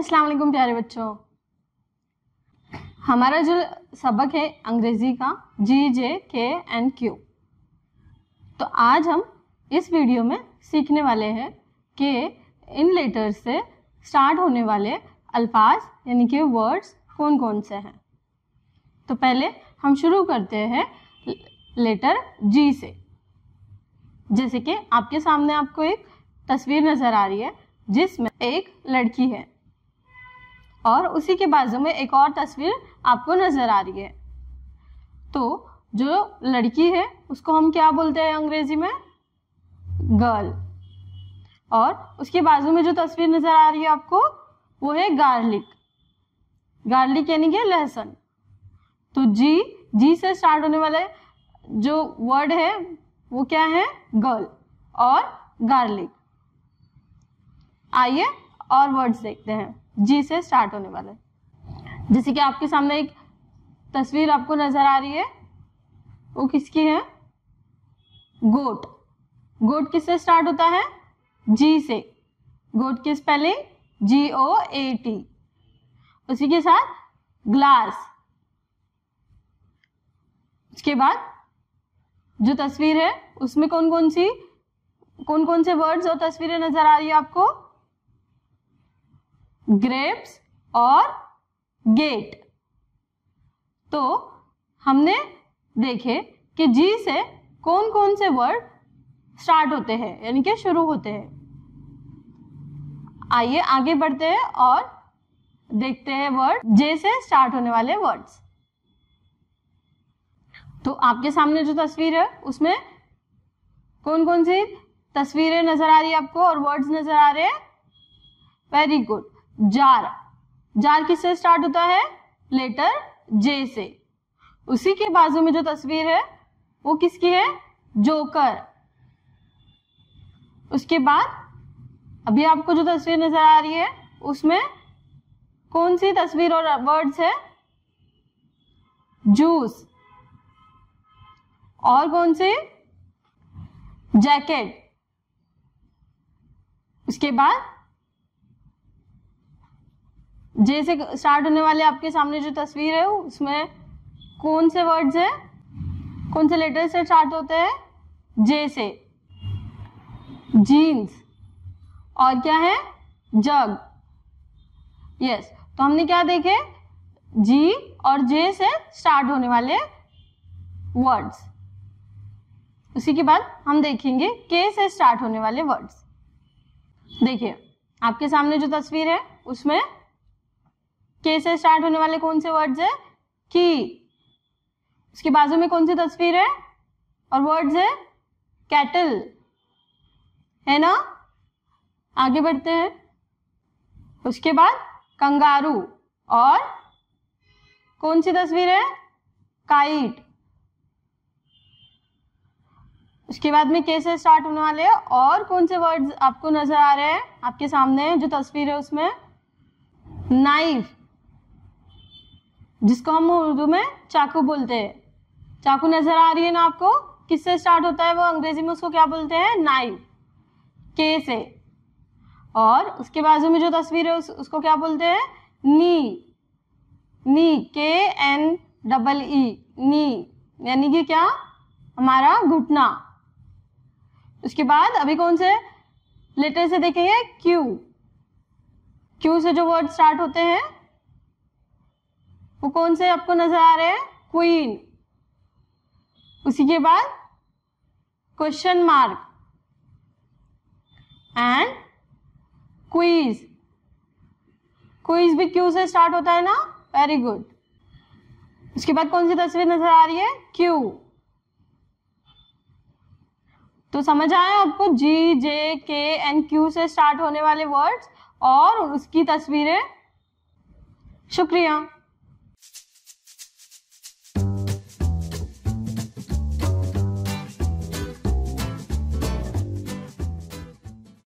अस्सलाम वालेकुम प्यारे बच्चों हमारा जो सबक है अंग्रेज़ी का जी जे के एंड क्यू तो आज हम इस वीडियो में सीखने वाले हैं कि इन लेटर्स से स्टार्ट होने वाले अल्फाज यानी कि वर्ड्स कौन कौन से हैं तो पहले हम शुरू करते हैं लेटर जी से जैसे कि आपके सामने आपको एक तस्वीर नज़र आ रही है जिसमें एक लड़की है और उसी के बाजू में एक और तस्वीर आपको नज़र आ रही है तो जो लड़की है उसको हम क्या बोलते हैं अंग्रेजी में गर्ल और उसके बाजू में जो तस्वीर नज़र आ रही है आपको वो है गार्लिक गार्लिक यानी कि लहसुन तो जी जी से स्टार्ट होने वाले जो वर्ड है वो क्या है गर्ल और गार्लिक आइए और वर्ड्स देखते हैं जी से स्टार्ट होने वाला है जैसे कि आपके सामने एक तस्वीर आपको नजर आ रही है वो किसकी है गोट गोट किससे स्टार्ट होता है जी से गोट की spelling ji O A T उसी के साथ ग्लास उसके बाद जो तस्वीर है उसमें कौन कौन सी कौन कौन से वर्ड्स और तस्वीरें नजर आ रही है आपको ग्रेप्स और गेट तो हमने देखे कि जी से कौन कौन से वर्ड स्टार्ट होते हैं यानी कि शुरू होते हैं आइए आगे बढ़ते हैं और देखते हैं वर्ड जे से स्टार्ट होने वाले वर्ड्स तो आपके सामने जो तस्वीर है उसमें कौन कौन सी तस्वीरें नजर आ रही है आपको और वर्ड्स नजर आ रहे हैं वेरी गुड जार जार किससे स्टार्ट होता है लेटर जे से उसी के बाजू में जो तस्वीर है वो किसकी है जोकर उसके बाद अभी आपको जो तस्वीर नजर आ रही है उसमें कौन सी तस्वीर और वर्ड्स है जूस और कौन सी जैकेट उसके बाद जे से स्टार्ट होने वाले आपके सामने जो तस्वीर है उसमें कौन से वर्ड्स है कौन से लेटर से स्टार्ट होते हैं जे से जीन्स और क्या है जग यस तो हमने क्या देखे जी और जे से स्टार्ट होने वाले वर्ड्स उसी के बाद हम देखेंगे के से स्टार्ट होने वाले वर्ड्स देखिए आपके सामने जो तस्वीर है उसमें के से स्टार्ट होने वाले कौन से वर्ड्स है की उसके बाजू में कौन सी तस्वीर है और वर्ड्स है कैटल है ना आगे बढ़ते हैं उसके बाद कंगारू और कौन सी तस्वीर है काइट उसके बाद में कैसे स्टार्ट होने वाले हैं और कौन से वर्ड्स आपको नजर आ रहे हैं आपके सामने जो तस्वीर है उसमें नाइफ जिसको हम उर्दू में चाकू बोलते हैं चाकू नजर आ रही है ना आपको किससे स्टार्ट होता है वो अंग्रेजी में उसको क्या बोलते हैं नाइफ के से और उसके बाजू में जो तस्वीर है उस, उसको क्या बोलते हैं नी नी के एन डबल ई नी यानी कि क्या हमारा घुटना उसके बाद अभी कौन से लेटर से देखेंगे क्यू क्यू से जो वर्ड स्टार्ट होते हैं वो कौन से आपको नजर आ रहे हैं क्वीन उसी के बाद question mark and quiz quiz भी क्यू से स्टार्ट होता है ना वेरी गुड उसके बाद कौन सी तस्वीर नजर आ रही है क्यू तो समझ आए आपको जी जे के एन क्यू से स्टार्ट होने वाले वर्ड्स और उसकी तस्वीरें शुक्रिया